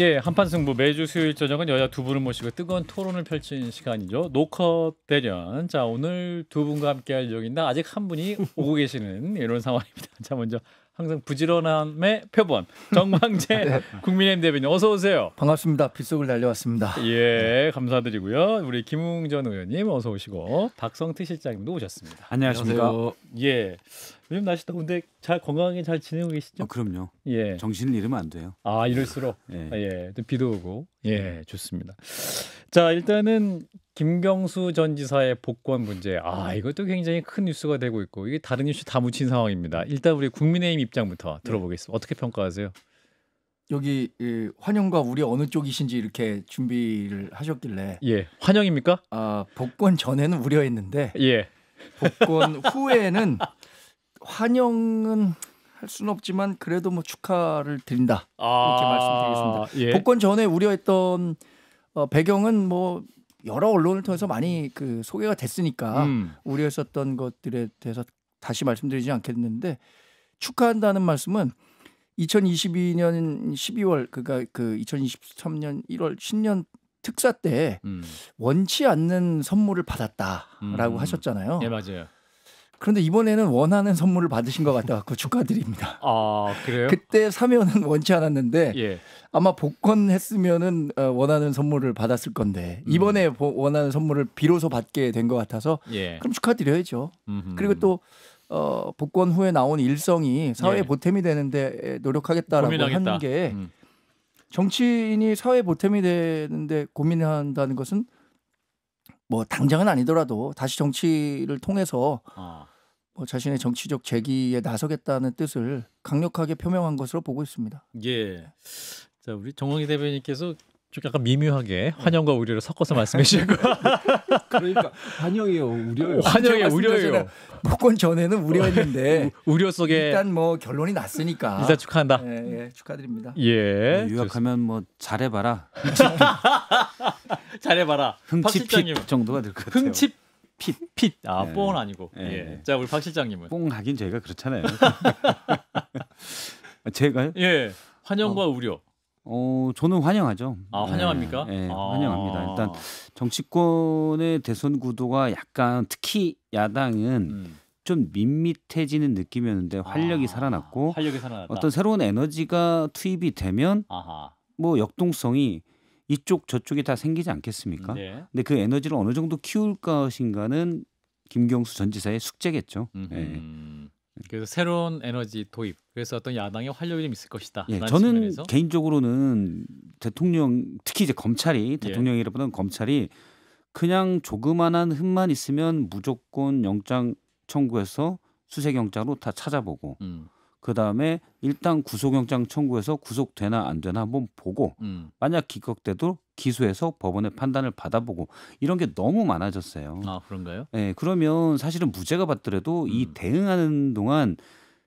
예, 한판 승부 매주 수요일 저녁은 여야 두 분을 모시고 뜨거운 토론을 펼친 시간이죠. 노컷 대전. 자, 오늘 두 분과 함께할 예정인데 아직 한 분이 오고 계시는 이런 상황입니다. 자, 먼저 항상 부지런함의 표본 정광재 네. 국민의힘 대변인 어서 오세요. 반갑습니다. 빗속을 달려왔습니다. 예, 감사드리고요. 우리 김웅 전 의원님 어서 오시고 박성태 실장님도 오셨습니다. 안녕하십니까? 안녕하세요. 예. 요즘 날씨 더운데 잘 건강하게 잘 지내고 계시죠? 어, 그럼요. 예. 정신을 잃으면 안 돼요. 아 이럴수록 예. 아, 예. 비도 오고 예 네. 좋습니다. 자 일단은 김경수 전 지사의 복권 문제 아 이것도 굉장히 큰 뉴스가 되고 있고 이게 다른 뉴스 다 묻힌 상황입니다. 일단 우리 국민의힘 입장부터 네. 들어보겠습니다. 어떻게 평가하세요? 여기 예, 환영과 우리 어느 쪽이신지 이렇게 준비를 하셨길래 예 환영입니까? 아 복권 전에는 우려했는데 예 복권 후에는 환영은 할 수는 없지만 그래도 뭐 축하를 드린다 아~ 이렇게 말씀드리겠습니다. 예. 복권 전에 우려했던 어, 배경은 뭐 여러 언론을 통해서 많이 그 소개가 됐으니까 음. 우려했었던 것들에 대해서 다시 말씀드리지 않겠는데 축하한다는 말씀은 2022년 12월 그니까그 2023년 1월 신년 특사 때 음. 원치 않는 선물을 받았다라고 음. 하셨잖아요. 예 맞아요. 그런데 이번에는 원하는 선물을 받으신 것 같아 갖고 축하드립니다. 아 그래요? 그때 사면은 원치 않았는데 예. 아마 복권했으면은 어, 원하는 선물을 받았을 건데 음. 이번에 음. 원하는 선물을 비로소 받게 된 것 같아서 예. 그럼 축하드려야죠. 음흠. 그리고 또 어, 복권 후에 나온 일성이 사회 예. 보탬이 되는데 노력하겠다라고 하는 게 음. 정치인이 사회 보탬이 되는데 고민한다는 것은 뭐 당장은 아니더라도 다시 정치를 통해서 어. 뭐 자신의 정치적 재기에 나서겠다는 뜻을 강력하게 표명한 것으로 보고 있습니다. 예. 자 우리 정홍희 대변인께서 좀 약간 미묘하게 음. 환영과 우려를 섞어서 말씀해 주시 거. 그러니까 환영이요, 우려요. 환영이 우려요. 복권 전에는 우려했는데 우려 속에 일단 뭐 결론이 났으니까. 일단 축하한다. 예, 예 축하드립니다. 예. 네, 유학하면 뭐 잘해봐라. 잘해봐라. 흥치핏 정도가 될 것 같아요. 흥치 핏, 핏. 아, 예. 네. 뽕은 아니고. 예. 예. 자, 우리 박 실장님은. 뽕 하긴 저희가 그렇잖아요. 제가요? 예. 환영과 어. 우려. 어, 저는 환영하죠. 아, 환영합니까? 예, 예, 아. 환영합니다. 일단 정치권의 대선 구도가 약간 특히 야당은 음. 좀 밋밋해지는 느낌이었는데 활력이 아. 살아났고 활력이 살아났다. 어떤 새로운 에너지가 투입이 되면 아하. 뭐 역동성이 이쪽 저쪽이 다 생기지 않겠습니까? 네. 근데 그 에너지를 어느 정도 키울 것인가는 김경수 전 지사의 숙제겠죠. 예. 그래서 새로운 에너지 도입 그래서 어떤 야당의 활력이 좀 있을 것이다. 예, 저는 측면에서. 개인적으로는 대통령 특히 이제 검찰이 대통령이라보다는 예. 검찰이 그냥 조그마한 흠만 있으면 무조건 영장 청구해서 수색 영장으로 다 찾아보고 음. 그다음에 일단 구속영장 청구해서 구속되나 안 되나 한번 보고 음. 만약 기각돼도 기소해서 법원의 판단을 받아보고 이런 게 너무 많아졌어요. 아 그런가요? 네, 그러면 사실은 무죄가 받더라도 음. 이 대응하는 동안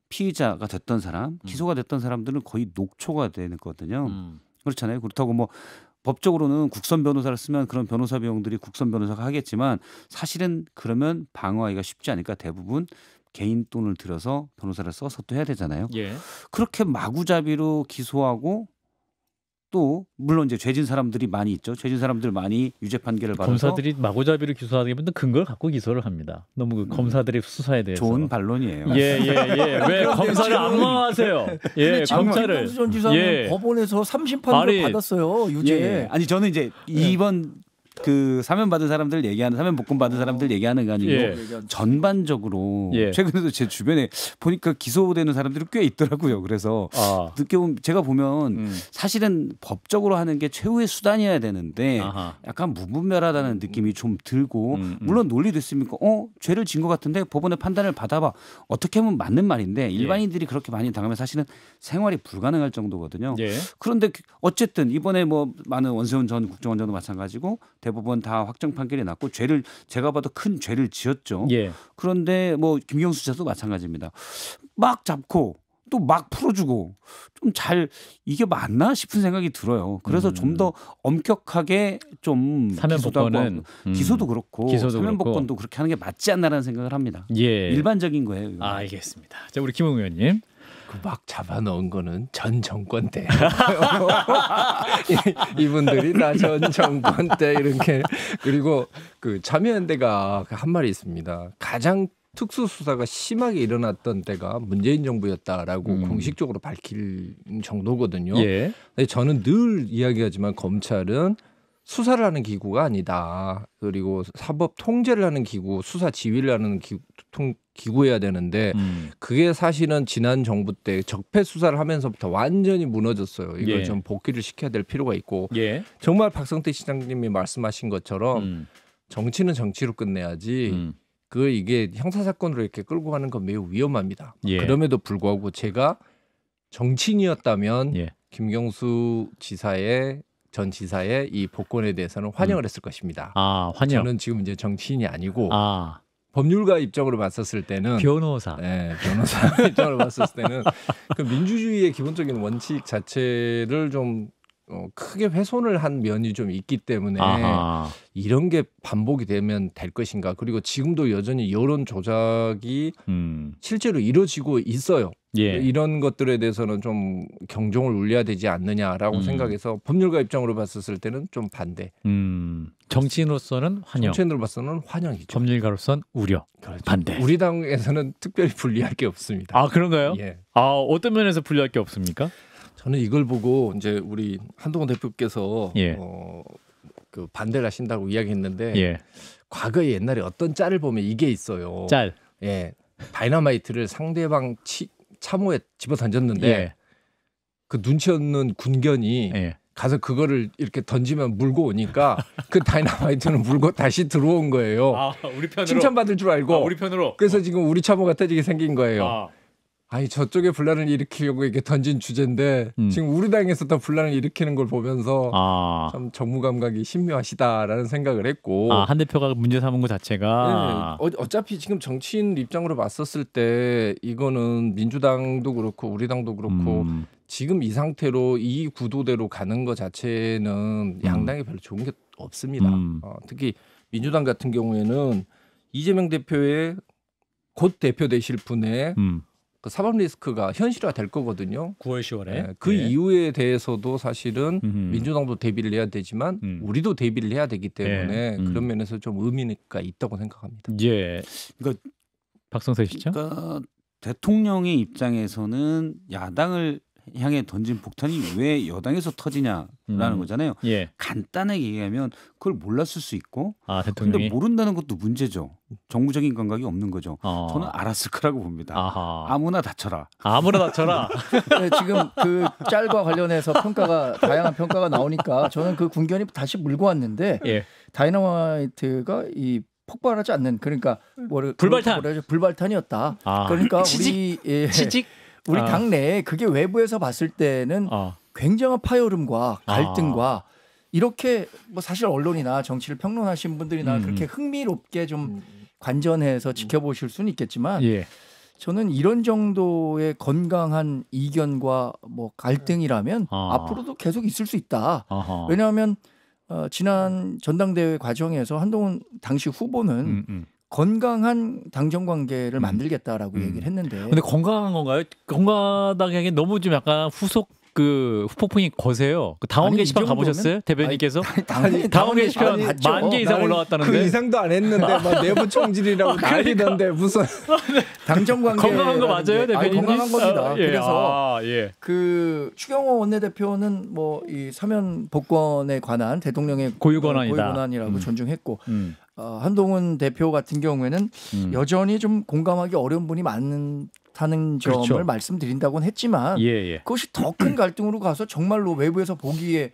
피의자가 됐던 사람, 음. 기소가 됐던 사람들은 거의 녹초가 되는 거거든요. 음. 그렇잖아요. 그렇다고 뭐 법적으로는 국선 변호사를 쓰면 그런 변호사 비용들이 국선 변호사가 하겠지만 사실은 그러면 방어하기가 쉽지 않을까 대부분 개인 돈을 들여서 변호사를 써서 또 해야 되잖아요. 예. 그렇게 마구잡이로 기소하고 또 물론 이제 죄진 사람들이 많이 있죠. 죄진 사람들 많이 유죄 판결을 받아서 검사들이 마구잡이로 기소하게 되면 근거를 갖고 기소를 합니다. 너무 그 음. 검사들의 수사에 대해서 좋은 반론이에요. 예예예. 예, 예. 예. 왜 검사를 안마하세요? 예, 검찰을전 지사는 예. 법원에서 3심판을 받았어요. 유죄. 예, 예. 아니 저는 이제 이번 그 사면 받은 사람들 얘기하는 사면 복권 받은 사람들 얘기하는 거 아니고 예. 전반적으로 예. 최근에도 제 주변에 보니까 기소되는 사람들이 꽤 있더라고요. 그래서 아. 늦게 보면 제가 보면 음. 사실은 법적으로 하는 게 최후의 수단이어야 되는데 아하. 약간 무분별하다는 느낌이 좀 들고 음, 음. 물론 논리도있습니까어 죄를 진 것 같은데 법원의 판단을 받아봐 어떻게 하면 맞는 말인데 예. 일반인들이 예. 그렇게 많이 당하면 사실은 생활이 불가능할 정도거든요. 예. 그런데 그 어쨌든 이번에 뭐 많은 원세훈 전 국정원장도 마찬가지고 대 대부분다 확정 판결이 났고 죄를 제가 봐도 큰 죄를 지었죠. 예. 그런데 뭐 김경수 씨도 마찬가지입니다. 막 잡고 또 막 풀어주고 좀 잘 이게 맞나 싶은 생각이 들어요. 그래서 음. 좀더 엄격하게 좀 사면 복권은 음. 기소도 그렇고 기 사면 그 복권도 그렇게 하는 게 맞지 않나라는 생각을 합니다. 예. 일반적인 거예요. 이건. 아, 알겠습니다. 자, 우리 김웅 의원님. 그막 잡아 넣은 거는 전 정권 때 이분들이 다전 정권 때 이렇게 그리고 그 참여연대가 그 한 말이 있습니다. 가장 특수수사가 심하게 일어났던 때가 문재인 정부였다라고 음. 공식적으로 밝힐 정도거든요. 예. 저는 늘 이야기하지만 검찰은 수사를 하는 기구가 아니다. 그리고 사법 통제를 하는 기구, 수사 지휘를 하는 기, 통, 기구해야 되는데 음. 그게 사실은 지난 정부 때 적폐 수사를 하면서부터 완전히 무너졌어요. 이걸 예. 좀 복귀를 시켜야 될 필요가 있고 예. 정말 박성태 시장님이 말씀하신 것처럼 음. 정치는 정치로 끝내야지. 음. 그 이게 형사 사건으로 이렇게 끌고 가는 건 매우 위험합니다. 예. 그럼에도 불구하고 제가 정치인이었다면 예. 김경수 지사의 전 지사의 이 복권에 대해서는 환영을 음. 했을 것입니다. 아, 환영. 저는 지금 이제 정치인이 아니고 아. 법률가 입장으로 봤었을 때는 변호사, 네, 변호사 입장으로 봤었을 때는 그 민주주의의 기본적인 원칙 자체를 좀 어, 크게 훼손을 한 면이 좀 있기 때문에 아하. 이런 게 반복이 되면 될 것인가 그리고 지금도 여전히 여론 조작이 음. 실제로 이루어지고 있어요. 예. 이런 것들에 대해서는 좀 경종을 울려야 되지 않느냐라고 음. 생각해서 법률가 입장으로 봤었을 때는 좀 반대. 음. 정치인으로서는 환영. 정치인으로서는 환영이죠. 법률가로서는 우려. 그렇죠. 반대. 우리 당에서는 특별히 불리할 게 없습니다. 아 그런가요? 예. 아 어떤 면에서 불리할 게 없습니까? 저는 이걸 보고 이제 우리 한동훈 대표께서 예. 어, 그 반대를 하신다고 이야기했는데 예. 과거에 옛날에 어떤 짤을 보면 이게 있어요. 짤. 예. 다이너마이트를 상대방 치, 참호에 집어 던졌는데 예. 그 눈치 없는 군견이 예. 가서 그거를 이렇게 던지면 물고 오니까 그 다이너마이트는 물고 다시 들어온 거예요. 아, 우리 편으로 칭찬받을 줄 알고. 아, 우리 편으로. 그래서 지금 우리 참호가 터지게 생긴 거예요. 아. 아니 저쪽에 분란을 일으키려고 이게 던진 주제인데 음. 지금 우리 당에서 더 분란을 일으키는 걸 보면서 아. 참 정무감각이 신묘하시다라는 생각을 했고 아, 한 대표가 문제 삼은 것 자체가 네, 어, 차피 지금 정치인 입장으로 봤었을 때 이거는 민주당도 그렇고 우리 당도 그렇고 음. 지금 이 상태로 이 구도대로 가는 것 자체는 음. 양당에 별로 좋은 게 없습니다. 음. 어, 특히 민주당 같은 경우에는 이재명 대표의 곧 대표 되실 분의 음. 그 사법 리스크가 현실화 될 거거든요. 9월 10월에 네, 예, 그 예. 이후에 대해서도 사실은 음흠. 민주당도 대비를 해야 되지만 음. 우리도 대비를 해야 되기 때문에 예. 음. 그런 면에서 좀 의미가 있다고 생각합니다. 예. 그러니까 박성세 시죠. 그러니까 대통령의 입장에서는 야당을 향해 던진 폭탄이 왜 여당에서 터지냐라는 음. 거잖아요. 예. 간단하게 얘기하면 그걸 몰랐을 수 있고 아, 대통령이? 근데 모른다는 것도 문제죠. 정부적인 감각이 없는 거죠. 어. 저는 알았을 거라고 봅니다. 아하. 아무나 다쳐라. 아무나 다쳐라. 네, 지금 그 짤과 관련해서 평가가 다양한 평가가 나오니까 저는 그 군견이 다시 물고 왔는데 예. 다이너마이트가 이 폭발하지 않는 그러니까 뭐 불발탄 불발탄이었다. 아. 그러니까 치직? 우리 예, 치직 우리 아. 당내에 그게 외부에서 봤을 때는 아. 굉장한 파열음과 아. 갈등과 아. 이렇게 뭐 사실 언론이나 정치를 평론하신 분들이나 음. 그렇게 흥미롭게 좀 음. 관전해서 지켜보실 수는 있겠지만 예. 저는 이런 정도의 건강한 이견과 뭐 갈등이라면 어. 앞으로도 계속 있을 수 있다. 아하. 왜냐하면 어, 지난 전당대회 과정에서 한동훈 당시 후보는 음, 음. 건강한 당정 관계를 음. 만들겠다라고 음. 얘기를 했는데. 근데 건강한 건가요? 건강하게 너무 좀 약간 후속 그 후폭풍이 거세요. 그 당원 아 게시판 가보셨어요, 대변인께서? 당원, 당원 게시판 만개 이상 올라왔다는데. 그 이상도 안 했는데 막 내부 총질이라고 그러니까. 난리던데 그러 무슨 아, 네. 당정 관계 건강한 거 맞아요, 대변인? 건강한 겁니다. 아, 예, 그래서 아, 예. 그 추경호 원내대표는 뭐이 사면 복권에 관한 대통령의 고유 권한이다. 고유 권한이라고 음. 존중했고 음. 어, 한동훈 대표 같은 경우에는 음. 여전히 좀 공감하기 어려운 분이 많다는 점을 그렇죠. 말씀드린다고는 했지만 예, 예. 그것이 더 큰 갈등으로 가서 정말로 외부에서 보기에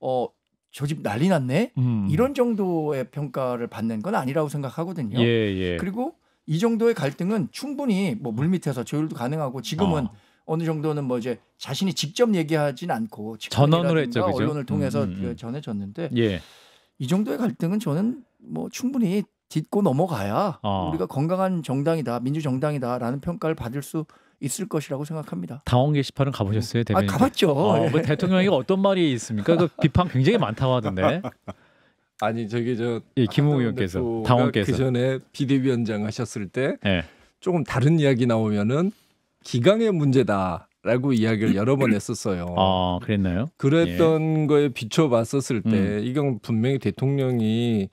어, 저 집 난리 났네 음. 이런 정도의 평가를 받는 건 아니라고 생각하거든요. 예, 예. 그리고 이 정도의 갈등은 충분히 뭐 물밑에서 조율도 가능하고 지금은 어. 어느 정도는 뭐 이제 자신이 직접 얘기하진 않고 전언으로 했죠, 그죠? 언론을 통해서 음, 음. 음. 전해졌는데 예. 이 정도의 갈등은 저는 뭐 충분히 딛고 넘어가야 어. 우리가 건강한 정당이다, 민주정당이다라는 평가를 받을 수 있을 것이라고 생각합니다. 당원 게시판은 가보셨어요, 대 음. 아, 가봤죠. 어, 뭐 대통령이 어떤 말이 있습니까? 그 비판 굉장히 많다고 하던데. 아니 저기 저 예, 김웅 의원께서 당원께서 그 전에 비대위원장 하셨을 때 네. 조금 다른 이야기 나오면은 기강의 문제다. 라고 이야기를 여러 번 했었어요. 아, 그랬나요? 그랬던 예. 거에 비춰봤었을 때 음. 이건 분명히 대통령이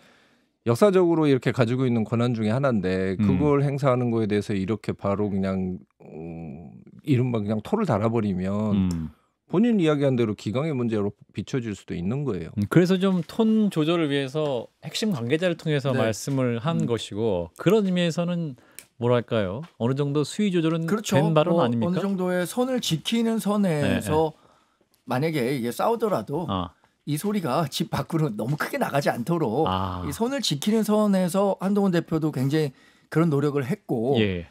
역사적으로 이렇게 가지고 있는 권한 중에 하나인데 음. 그걸 음. 행사하는 거에 대해서 이렇게 바로 그냥 음, 이른바 그냥 토를 달아버리면 음. 본인 이야기한 대로 기강의 문제로 비춰질 수도 있는 거예요. 음, 그래서 좀 톤 조절을 위해서 핵심 관계자를 통해서 네. 말씀을 한 음. 것이고 그런 의미에서는 뭐랄까요 어느 정도 수위 조절은 그렇죠. 된 발언 뭐, 아닙니까? 어느 정도의 선을 지키는 선에서 네. 네. 만약에 이게 싸우더라도. 아. 이 소리가 집 밖으로 너무 크게 나가지 않도록 아. 이 선을 지키는 선에서 한동훈 대표도 굉장히 그런 노력을 했고 예.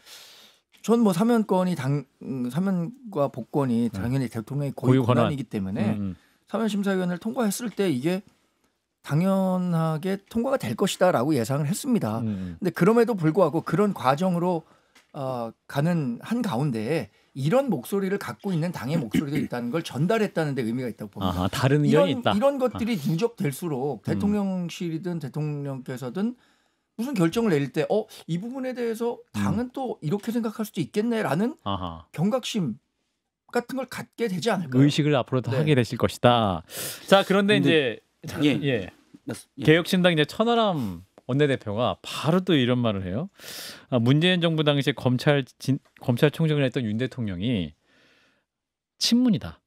전뭐 사면권이 당 음, 사면과 복권이 음. 당연히 대통령의 고유 권한이기 때문에 음. 음. 사면 심사위원을 통과했을 때 이게 당연하게 통과가 될 것이다라고 예상을 했습니다. 음. 근데 그럼에도 불구하고 그런 과정으로 어, 가는 한 가운데 에 이런 목소리를 갖고 있는 당의 목소리도 있다는 걸 전달했다는 데 의미가 있다고 봅니다. 아하, 다른 이런, 있다. 이런 것들이 아. 누적될수록 음. 대통령실이든 대통령께서든 무슨 결정을 내릴 때어이 부분에 대해서 당은 음. 또 이렇게 생각할 수도 있겠네라는 아하. 경각심 같은 걸 갖게 되지 않을까 의식을 앞으로 더 네. 하게 되실 것이다. 자 그런데 근데, 이제 예. 예. 개혁신당 이제 천하람 원내대표가 바로 또 이런 말을 해요. 아, 문재인 정부 당시 검찰 진, 검찰총장을 했던 윤 대통령이 친문이다.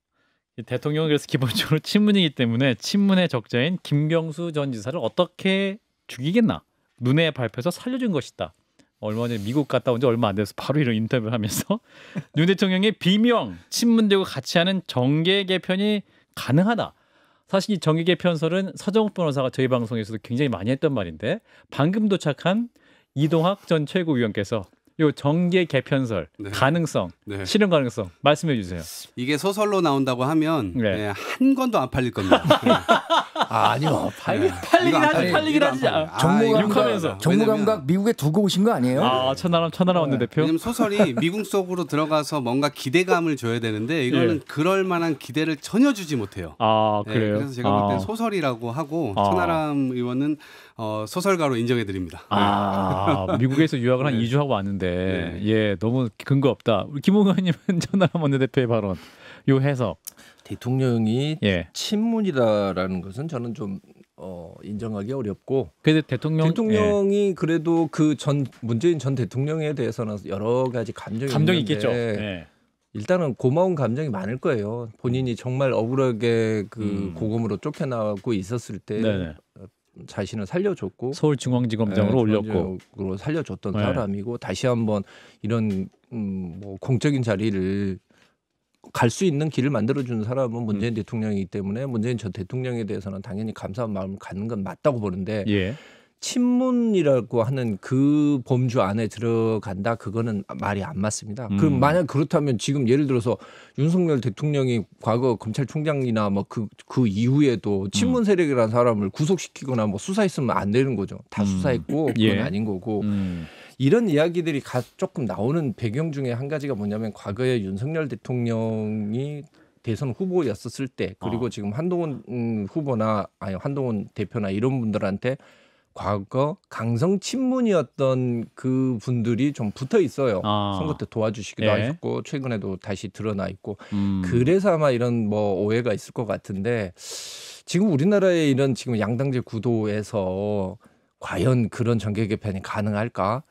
대통령은 그래서 기본적으로 친문이기 때문에 친문의 적자인 김경수 전 지사를 어떻게 죽이겠나 눈에 밟혀서 살려준 것이다. 얼마 전에 미국 갔다 온 지 얼마 안 돼서 바로 이런 인터뷰를 하면서 윤 대통령의 비명 친문들과 같이 하는 정계 개편이 가능하다. 사실 이 정의 개편설은 서정욱 변호사가 저희 방송에서도 굉장히 많이 했던 말인데 방금 도착한 이동학 전 최고위원께서 요 정계 개편설 네. 가능성 네. 실현 가능성 말씀해 주세요. 이게 소설로 나온다고 하면 네. 네, 한 권도 안 팔릴 겁니다. 네. 아, 아 니요 팔리, 팔리긴 하지 팔리긴 하지. 아, 아, 정무감각 정무감각 미국에 두고 오신 거 아니에요? 아 천하람 천하람 네. 원내 대표. 왜냐면 소설이 미국 속으로 들어가서 뭔가 기대감을 줘야 되는데 이거는 예. 그럴 만한 기대를 전혀 주지 못해요. 아 네, 그래요? 그래서 제가 볼땐 아. 소설이라고 하고 아. 천하람 의원은 어, 소설가로 인정해 드립니다. 아 미국에서 유학을 한 2주 하고 왔는데. 있는데 네. 네. 예 너무 근거 없다. 우리 김홍원 님은 전나라 원내대표의 발언 요 해석 대통령이 예. 친문이다라는 것은 저는 좀 어, 인정하기 어렵고. 그래 대통령 대통령이 예. 그래도 그 전 문재인 전 대통령에 대해서는 여러 가지 감정이 감정있 있겠죠. 예. 일단은 고마운 감정이 많을 거예요. 본인이 정말 억울하게 그 음. 고금으로 쫓겨나고 있었을 때 네네. 네. 자신을 살려줬고 서울중앙지검장으로 네, 올렸고 그리고 살려줬던 네. 사람이고 다시 한번 이런 음, 뭐 공적인 자리를 갈 수 있는 길을 만들어주는 사람은 문재인 음. 대통령이기 때문에 문재인 전 대통령에 대해서는 당연히 감사한 마음을 갖는 건 맞다고 보는데 예. 친문이라고 하는 그 범주 안에 들어간다 그거는 말이 안 맞습니다. 그 음. 그럼 만약 그렇다면 지금 예를 들어서 윤석열 대통령이 과거 검찰총장이나 뭐 그그 그 이후에도 음. 친문 세력이라는 사람을 구속시키거나 뭐 수사했으면 안 되는 거죠. 다 음. 수사했고 예. 그건 예. 아닌 거고. 음. 이런 이야기들이 가, 조금 나오는 배경 중에 한 가지가 뭐냐면 과거에 윤석열 대통령이 대선 후보였었을 때 그리고 어. 지금 한동훈 후보나 아니 한동훈 대표나 이런 분들한테 과거 강성 친문이었던 그 분들이 좀 붙어 있어요. 아. 선거 때 도와주시기도 예. 하셨고 최근에도 다시 드러나 있고 음. 그래서 아마 이런 뭐 오해가 있을 것 같은데 지금 우리나라의 이런 지금 양당제 구도에서 과연 그런 정계 개편이 가능할까?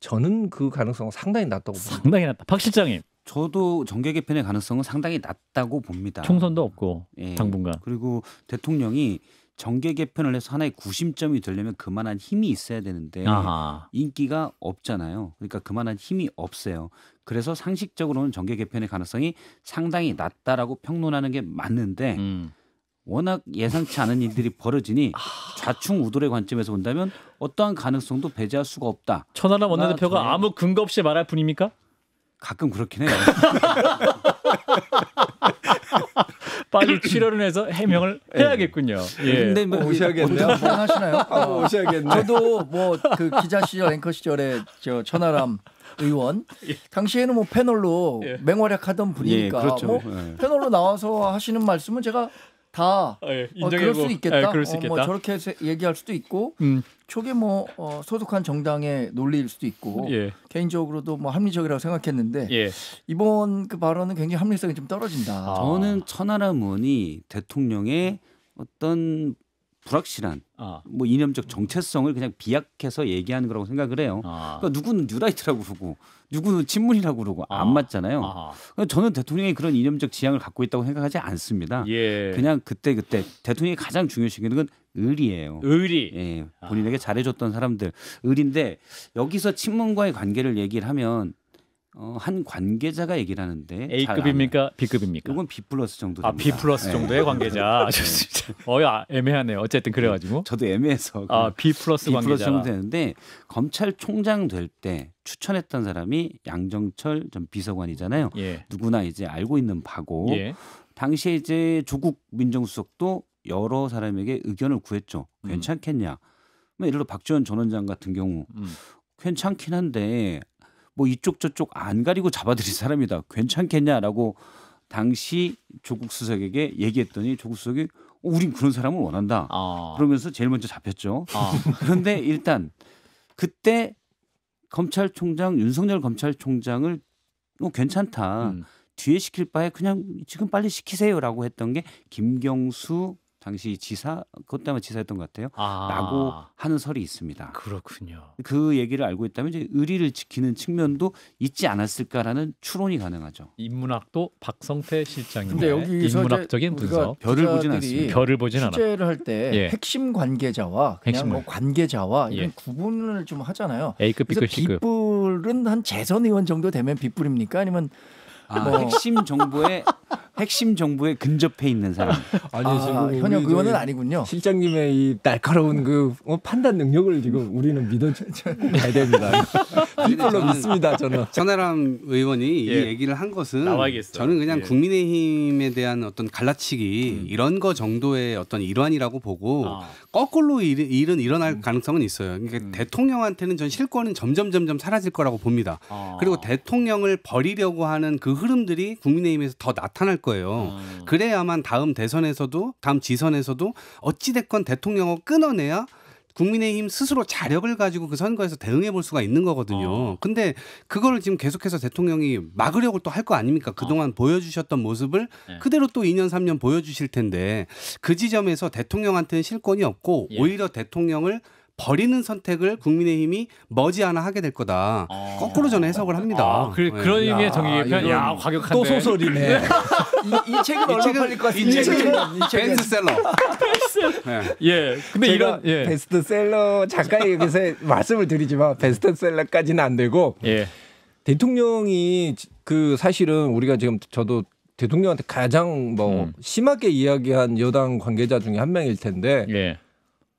저는 그 가능성은 상당히 낮다고 봅니다. 상당히 낮다. 박 실장님. 저도 정계 개편의 가능성은 상당히 낮다고 봅니다. 총선도 없고 예. 당분간. 그리고 대통령이 정계 개편을 해서 하나의 구심점이 되려면 그만한 힘이 있어야 되는데 아하. 인기가 없잖아요. 그러니까 그만한 힘이 없어요. 그래서 상식적으로는 정계 개편의 가능성이 상당히 낮다라고 평론하는 게 맞는데 음. 워낙 예상치 않은 일들이 벌어지니 아. 좌충우돌의 관점에서 본다면 어떠한 가능성도 배제할 수가 없다. 천하람 원내대표가 더... 아무 근거 없이 말할 뿐입니까? 가끔 그렇긴 해요. 빨리 출연을 해서 해명을 음. 해야겠군요. 예. 예. 근데 뭐 어, 오셔야겠네요. 하시나요? 아, 뭐 오셔야겠네. 저도 뭐 그 기자 시절 앵커 시절에 저 천하람 의원 예. 당시에는 뭐 패널로 예. 맹활약하던 분이니까 예, 그렇죠. 뭐 예. 패널로 나와서 하시는 말씀은 제가 다 어, 아, 예. 뭐, 예 어, 그럴 수 있겠다. 예, 그럴 수 있겠다. 어, 뭐 저렇게 얘기할 수도 있고 음. 초기 뭐 어, 소득한 정당의 논리일 수도 있고 예. 개인적으로도 뭐 합리적이라고 생각했는데 예. 이번 그 발언은 굉장히 합리성이 좀 떨어진다. 저는 천하람 의원이 대통령의 어떤 불확실한 아. 뭐 이념적 정체성을 그냥 비약해서 얘기하는 거라고 생각을 해요. 아. 그러니까 누구는 뉴라이트라고 그러고 누구는 친문이라고 그러고 아. 안 맞잖아요. 그러니까 저는 대통령이 그런 이념적 지향을 갖고 있다고 생각하지 않습니다. 예. 그냥 그때 그때 대통령이 가장 중요시 여기는 건 의리예요. 의리. 예, 아. 본인에게 잘해줬던 사람들 의리인데 여기서 친문과의 관계를 얘기를 하면 어, 한 관계자가 얘기를 하는데 A급입니까? B급입니까? 이건 B 플러스 정도 아, B 플러스 네. 정도의 네. 관계자. 좋습니다. 어야 아, 애매하네요. 어쨌든 그래 가지고. 저도 애매해서. 아, B 플러스 관계자. B 플러스 정도 되는데 검찰총장 될 때 추천했던 사람이 양정철 전 비서관이잖아요. 예. 누구나 이제 알고 있는 바고. 예. 당시에 이제 조국 민정수석도 여러 사람에게 의견을 구했죠. 음. 괜찮겠냐? 뭐 예를 들어 박지원 전 원장 같은 경우 음. 괜찮긴 한데 뭐 이쪽 저쪽 안 가리고 잡아들인 사람이다. 괜찮겠냐라고 당시 조국 수석에게 얘기했더니 조국 수석이 어, 우린 그런 사람을 원한다. 아. 그러면서 제일 먼저 잡혔죠. 아. 그런데 일단 그때 검찰총장 윤석열 검찰총장을 뭐 괜찮다. 음. 뒤에 시킬 바에 그냥 지금 빨리 시키세요라고 했던 게 김경수 당시 지사 그때 문에 지사였던 것 같아요. 아. 라고 하는 설이 있습니다. 그렇군요. 그 얘기를 알고 있다면 이제 의리를 지키는 측면도 있지 않았을까라는 추론이 가능하죠. 인문학도 박성태 실장님 근 인문학적인 분석 별을 보진 않습니다. 별을 보진 않아. 취재를 할때 예. 핵심 관계자와 그냥 뭐 관계자와 이런 예. 구분을 좀 하잖아요. A급 B급 C급. 빗불은 한 재선 의원 정도 되면 빗불입니까? 아니면 아, 뭐 핵심 정보에 핵심 정부에 근접해 있는 사람. 아니 아, 지금 현역 의원은 아니군요. 실장님의 이 날카로운 그 어, 판단 능력을 지금 우리는 믿어 가야 됩니다. 이걸로 믿습니다 저는. 천하람 의원이 예. 이 얘기를 한 것은 나와야겠어요. 저는 그냥 예. 국민의힘에 대한 어떤 갈라치기 음. 이런 거 정도의 어떤 일환이라고 보고 아. 거꾸로 일, 은 일어날 음. 가능성은 있어요. 그러니까 음. 대통령한테는 전 실권은 점점 점점 사라질 거라고 봅니다. 아. 그리고 대통령을 버리려고 하는 그 흐름들이 국민의힘에서 더 나타날 거예요. 아. 그래야만 다음 대선에서도 다음 지선에서도 어찌 됐건 대통령을 끊어내야 국민의힘 스스로 자력을 가지고 그 선거에서 대응해 볼 수가 있는 거거든요. 어. 근데 그걸 지금 계속해서 대통령이 막으려고 또 할 거 아닙니까? 어. 그동안 어. 보여주셨던 모습을 네. 그대로 또 2년 3년 보여주실 텐데 그 지점에서 대통령한테는 실권이 없고 예. 오히려 대통령을 버리는 선택을 국민의힘이 머지않아 하게 될 거다. 어. 거꾸로 저는 해석을 합니다. 아, 그, 네. 런 의미의 정의개편, 야, 과격한데. 또 소설이네. 이, 책은 얼마 팔릴 것같습니이 책은, 베스트셀러. 예. 근데 이런 예. 베스트셀러 작가에게서 말씀을 드리지만 베스트셀러까지는 안 되고 예. 대통령이 그 사실은 우리가 지금 저도 대통령한테 가장 뭐 음. 심하게 이야기한 여당 관계자 중에 한 명일 텐데 예.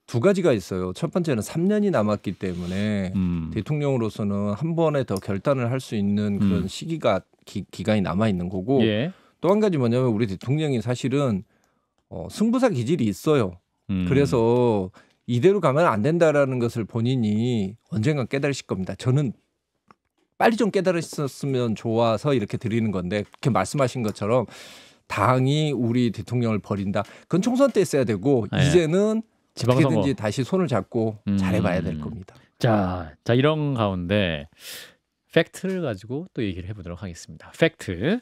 두 가지가 있어요. 첫 번째는 3년이 남았기 때문에 음. 대통령으로서는 한 번에 더 결단을 할 수 있는 그런 음. 시기가 기, 간이 남아 있는 거고 예. 또한 가지 뭐냐면 우리 대통령이 사실은 어, 승부사 기질이 있어요. 음. 그래서 이대로 가면 안 된다라는 것을 본인이 언젠가 깨달으실 겁니다. 저는 빨리 좀 깨달으셨으면 좋아서 이렇게 드리는 건데 그렇게 말씀하신 것처럼 당이 우리 대통령을 버린다. 그건 총선 때있어야 되고 네. 이제는 지방선거. 어떻게든지 다시 손을 잡고 음. 잘해봐야 될 겁니다. 자, 자 이런 가운데 팩트를 가지고 또 얘기를 해보도록 하겠습니다. 팩트.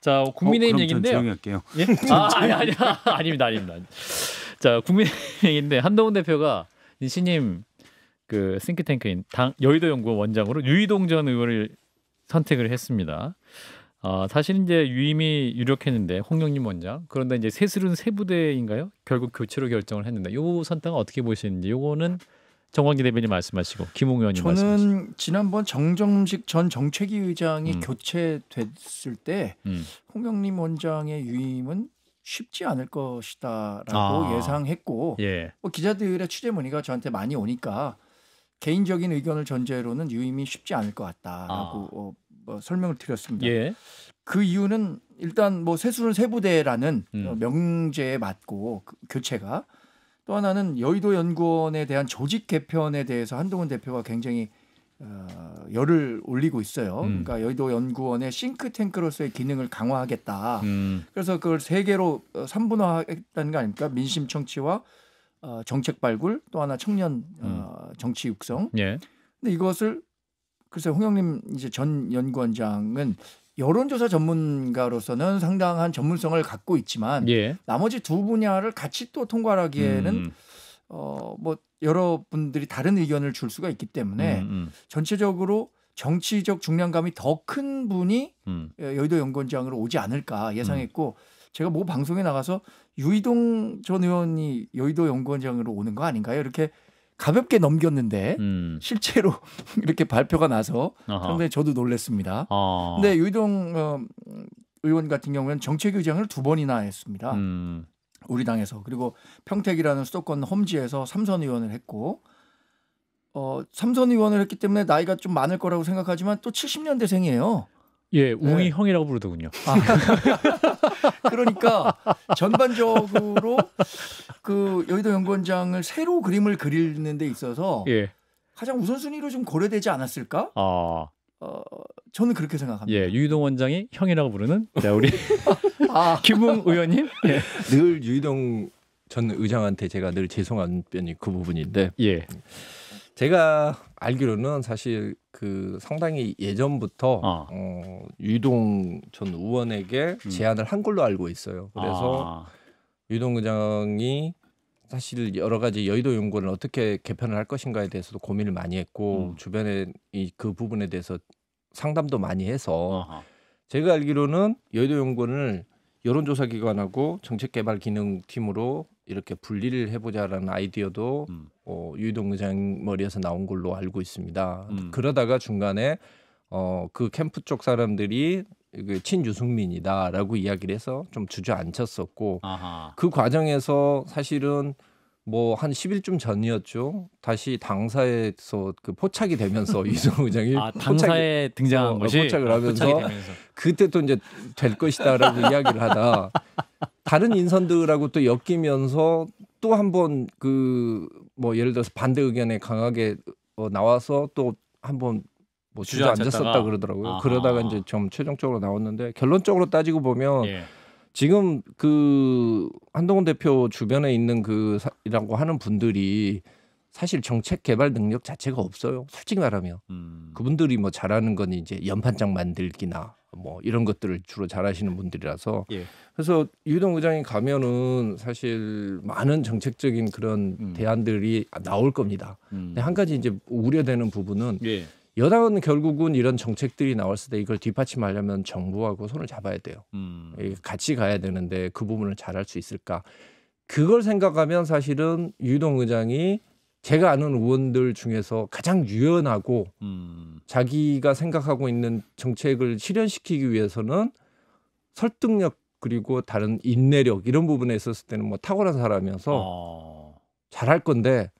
자, 어, 국민의힘 어, 얘기인데 조용히 할게요. 예? 아, 아니, 아니, 아닙니다, 아닙니다. 자, 국민의힘 얘기인데 한동훈 대표가 신임 그 싱크탱크인 당 여의도 연구 원장으로 유이동 전 의원을 선택을 했습니다. 어, 아, 사실 이제 유임이 유력했는데 홍영림 원장 그런데 이제 세스른세 부대인가요? 결국 교체로 결정을 했는데 요 선택은 어떻게 보시는지 요거는 정광기 대변인 말씀하시고 김웅 의원님 저는 말씀하시고. 지난번 정정식 전 정책위 의장이 음. 교체됐을 때 음. 홍영림 원장의 유임은 쉽지 않을 것이다라고 아. 예상했고 예. 뭐 기자들의 취재 문의가 저한테 많이 오니까 개인적인 의견을 전제로는 유임이 쉽지 않을 것 같다라고 아. 어, 뭐 설명을 드렸습니다. 예. 그 이유는 일단 뭐 세수를 세부대라는 음. 어, 명제에 맞고 그 교체가 또 하나는 여의도 연구원에 대한 조직 개편에 대해서 한동훈 대표가 굉장히 어, 열을 올리고 있어요. 음. 그러니까 여의도 연구원의 싱크탱크로서의 기능을 강화하겠다. 음. 그래서 그걸 세 개로 3분화했다는거 어, 아닙니까? 민심 청취와 어, 정책 발굴, 또 하나 청년 어, 음. 정치 육성. 예. 근데 이것을 글쎄 홍영림 이제 전 연구원장은 여론조사 전문가로서는 상당한 전문성을 갖고 있지만 예. 나머지 두 분야를 같이 또 통과하기에는 음. 어뭐 여러분들이 다른 의견을 줄 수가 있기 때문에 음, 음. 전체적으로 정치적 중량감이 더 큰 분이 음. 예, 여의도 연구원장으로 오지 않을까 예상했고 음. 제가 모 뭐 방송에 나가서 유이동 전 의원이 여의도 연구원장으로 오는 거 아닌가요? 이렇게 가볍게 넘겼는데 음. 실제로 이렇게 발표가 나서 어허. 상당히 저도 놀랐습니다. 어. 근데 유동 어, 의원 같은 경우에는 정책 의장을 두 번이나 했습니다. 음. 우리 당에서 그리고 평택이라는 수도권 험지에서 삼선 의원을 했고 어, 삼선 의원을 했기 때문에 나이가 좀 많을 거라고 생각하지만 또 70년대생이에요. 예, 네. 웅이 네. 형이라고 부르더군요. 아. 그러니까 전반적으로 그 여의도 연구원장을 새로 그림을 그리는 데 있어서 예. 가장 우선순위로 좀 고려되지 않았을까? 아. 어, 저는 그렇게 생각합니다. 예, 유희동 원장이 형이라고 부르는 자, 우리 아. 김웅 의원님. 예. 늘 유희동 전 의장한테 제가 늘 죄송한 편이 그 부분인데. 예. 제가 알기로는 사실 그 상당히 예전부터 어. 어 유동 전 의원에게 음. 제안을 한 걸로 알고 있어요. 그래서 아. 유동 의장이 사실 여러 가지 여의도 연구원을 어떻게 개편을 할 것인가에 대해서도 고민을 많이 했고 음. 주변에 이그 부분에 대해서 상담도 많이 해서 어허. 제가 알기로는 여의도 연구원을 여론조사기관하고 정책개발기능팀으로 이렇게 분리를 해보자라는 아이디어도 음. 어, 유희동 의장 머리에서 나온 걸로 알고 있습니다. 음. 그러다가 중간에 어, 그 캠프 쪽 사람들이 그 친유승민이다라고 이야기를 해서 좀 주저앉혔었고 아하. 그 과정에서 사실은 뭐 한 10일쯤 전이었죠. 다시 당사에서 그 포착이 되면서 이승 의장이 아, 당사에 포착이, 등장한 어, 것이 포착을 아, 하면서 그때 또 이제 될 것이다라고 이야기를 하다 다른 인선들하고 또 엮이면서 또 한번그 뭐 예를 들어서 반대 의견에 강하게 어, 나와서 또 한번 뭐 주저앉았었다 그러더라고요. 아하. 그러다가 이제 좀 최종적으로 나왔는데 결론적으로 따지고 보면 예. 지금 그 한동훈 대표 주변에 있는 그이라고 하는 분들이 사실 정책 개발 능력 자체가 없어요. 솔직히 말하면 음. 그분들이 뭐 잘하는 건 이제 연판장 만들기나 뭐 이런 것들을 주로 잘하시는 분들이라서 예. 그래서 유동 의장이 가면은 사실 많은 정책적인 그런 음. 대안들이 나올 겁니다. 음. 근데 한 가지 이제 우려되는 부분은 예. 여당은 결국은 이런 정책들이 나왔을 때 이걸 뒷받침하려면 정부하고 손을 잡아야 돼요. 음. 예, 같이 가야 되는데 그 부분을 잘할 수 있을까? 그걸 생각하면 사실은 유동 의장이 제가 아는 의원들 중에서 가장 유연하고 음. 자기가 생각하고 있는 정책을 실현시키기 위해서는 설득력 그리고 다른 인내력 이런 부분에 있었을 때는 뭐 탁월한 사람이어서 어. 잘할 건데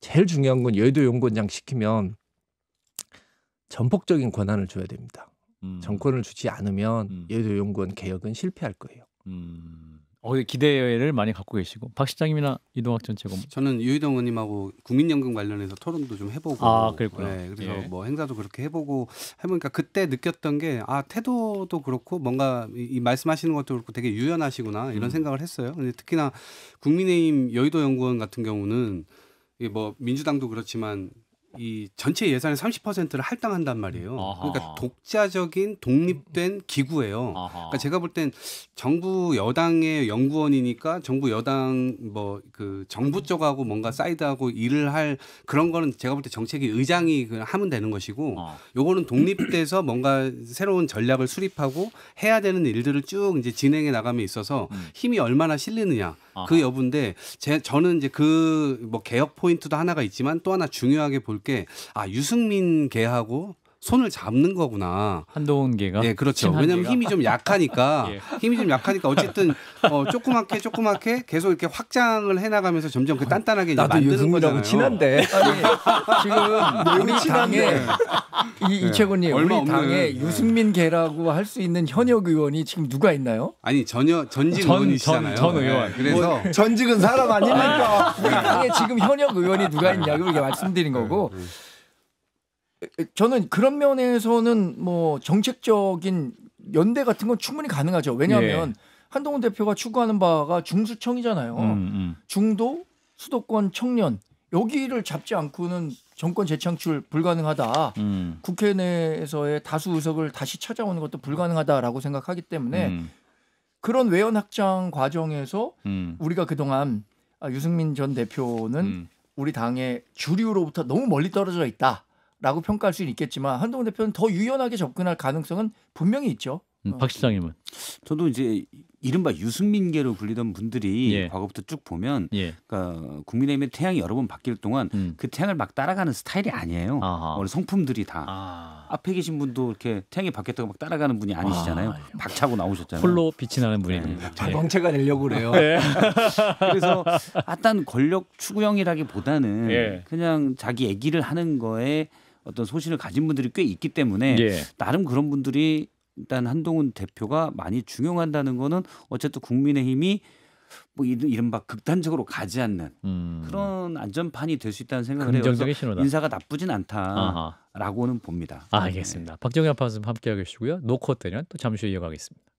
제일 중요한 건 여의도 용건원장 시키면 전폭적인 권한을 줘야 됩니다. 음. 정권을 주지 않으면 음. 여의도 용건 개혁은 실패할 거예요. 음. 어, 기대를 많이 갖고 계시고 박 시장님이나 이동학 전 최고 저는 유희동 의원님하고 국민연금 관련해서 토론도 좀 해보고 아 그랬구나 네, 그래서 예. 뭐 행사도 그렇게 해보고 해보니까 그때 느꼈던 게 아 태도도 그렇고 뭔가 이, 말씀하시는 것도 그렇고 되게 유연하시구나 이런 음. 생각을 했어요 근데 특히나 국민의힘 여의도 연구원 같은 경우는 이뭐 민주당도 그렇지만 이 전체 예산의 30%를 할당한단 말이에요. 그러니까 음. 아하. 그러니까 독자적인 독립된 기구예요. 그러니까 제가 볼 땐 정부 여당의 연구원이니까 정부 여당 뭐 그 정부 쪽하고 뭔가 사이드하고 일을 할 그런 거는 제가 볼 때 정책의 의장이 그냥 하면 되는 것이고 아. 요거는 독립돼서 뭔가 새로운 전략을 수립하고 해야 되는 일들을 쭉 이제 진행해 나감에 있어서 음. 힘이 얼마나 실리느냐 그 아하. 그 여부인데 제, 저는 이제 그 뭐 개혁 포인트도 하나가 있지만 또 하나 중요하게 볼 게아 유승민 개하고 손을 잡는 거구나. 한동훈계가. 예, 그렇죠. 친한계가? 왜냐하면 힘이 좀 약하니까 예. 힘이 좀 약하니까 어쨌든 어, 조그맣게 조그맣게 계속 이렇게 확장을 해나가면서 점점 그 아, 단단하게 이제 나도 만드는 거잖아요. 친한데 아니, 지금 우리 당에 이, 이채권님 예. 우리 없는, 당에 예. 네. 유승민계라고 할 수 있는 현역 의원이 지금 누가 있나요? 아니 전혀 전직 전, 의원이시잖아요. 전, 전 예. 의원. 그래서 뭐, 전직은 사람 아닙니까? 아. 우리 당에 지금 현역 의원이 누가 있냐고 이렇게 말씀드린 거고. 저는 그런 면에서는 뭐 정책적인 연대 같은 건 충분히 가능하죠. 왜냐하면 예. 한동훈 대표가 추구하는 바가 중수청이잖아요. 음, 음. 중도, 수도권, 청년 여기를 잡지 않고는 정권 재창출 불가능하다. 음. 국회 내에서의 다수 의석을 다시 찾아오는 것도 불가능하다라고 생각하기 때문에 음. 그런 외연 확장 과정에서 음. 우리가 그동안 아, 유승민 전 대표는 음. 우리 당의 주류로부터 너무 멀리 떨어져 있다. 라고 평가할 수는 있겠지만 한동훈 대표는 더 유연하게 접근할 가능성은 분명히 있죠. 음, 어. 박 시장님은 저도 이제 이른바 유승민계로 불리던 분들이 예. 과거부터 쭉 보면 예. 그러니까 국민의힘의 태양이 여러 번 바뀔 동안 음. 그 태양을 막 따라가는 스타일이 아니에요. 아하. 원래 성품들이 다 아. 앞에 계신 분도 이렇게 태양이 바뀌었다고 막 따라가는 분이 아니시잖아요. 아. 예. 박차고 나오셨잖아요. 홀로 빛이 나는 분이 네. 자광체가 네. 되려고 그래요. 네. 그래서 약간 아, 권력 추구형이라기보다는 예. 그냥 자기 얘기를 하는 거에 어떤 소신을 가진 분들이 꽤 있기 때문에 예. 나름 그런 분들이 일단 한동훈 대표가 많이 중용한다는 거는 어쨌든 국민의힘이 뭐 이른바 극단적으로 가지 않는 음. 그런 안전판이 될 수 있다는 생각을 긍정적인 해요. 신호다. 인사가 나쁘진 않다라고는 봅니다. 아, 알겠습니다. 네. 박정희 아파트 함께하고 시고요 노코 때는 또 잠시 이어가겠습니다.